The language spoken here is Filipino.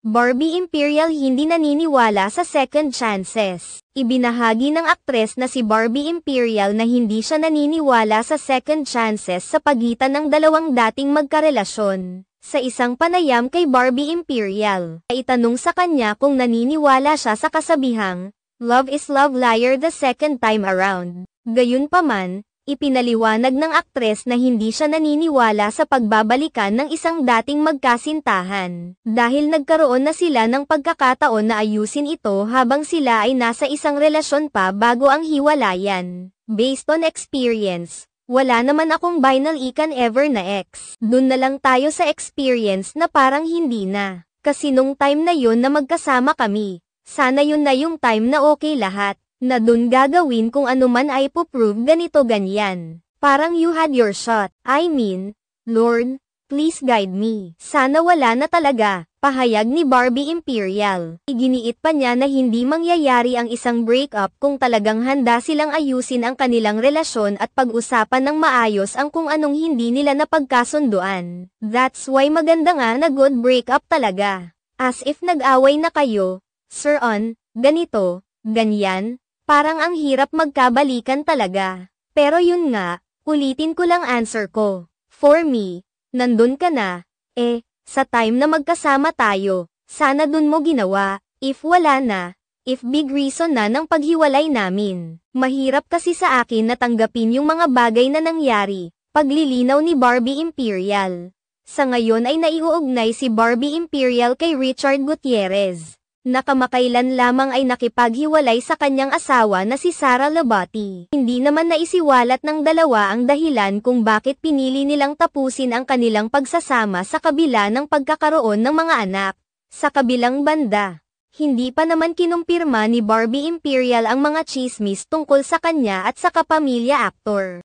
Barbie Imperial hindi naniniwala sa second chances. Ibinahagi ng aktres na si Barbie Imperial na hindi siya naniniwala sa second chances sa pagitan ng dalawang dating magkarelasyon. Sa isang panayam kay Barbie Imperial, ay itanong sa kanya kung naniniwala siya sa kasabihang, Love is love liar the second time around. Gayunpaman, ipinaliwanag ng aktres na hindi siya naniniwala sa pagbabalikan ng isang dating magkasintahan, dahil nagkaroon na sila ng pagkakataon na ayusin ito habang sila ay nasa isang relasyon pa bago ang hiwalayan. Based on experience, wala naman akong vinyl ikan ever na ex. Doon na lang tayo sa experience na parang hindi na. Kasi nung time na yon na magkasama kami, sana yun na yung time na okay lahat na dun gagawin kung anuman ay poprove ganito ganyan. Parang you had your shot. I mean, Lord, please guide me. Sana wala na talaga, pahayag ni Barbie Imperial. Iginiit pa niya na hindi mangyayari ang isang breakup kung talagang handa silang ayusin ang kanilang relasyon at pag-usapan ng maayos ang kung anong hindi nila napagkasunduan. That's why maganda nga na good breakup talaga. As if nag-away na kayo, Sir On, ganito, ganyan, Parang ang hirap magkabalikan talaga. Pero yun nga, ulitin ko lang answer ko. For me, nandun ka na, eh, sa time na magkasama tayo, sana dun mo ginawa, if wala na, if big reason na ng paghiwalay namin. Mahirap kasi sa akin natanggapin yung mga bagay na nangyari, paglilinaw ni Barbie Imperial. Sa ngayon ay naiuugnay si Barbie Imperial kay Richard Gutierrez. Nakamakailan lamang ay nakipaghiwalay sa kanyang asawa na si Sarah Labati. Hindi naman naisiwalat ng dalawa ang dahilan kung bakit pinili nilang tapusin ang kanilang pagsasama sa kabila ng pagkakaroon ng mga anak. Sa kabilang banda, hindi pa naman kinumpirma ni Barbie Imperial ang mga chismis tungkol sa kanya at sa kapamilya actor.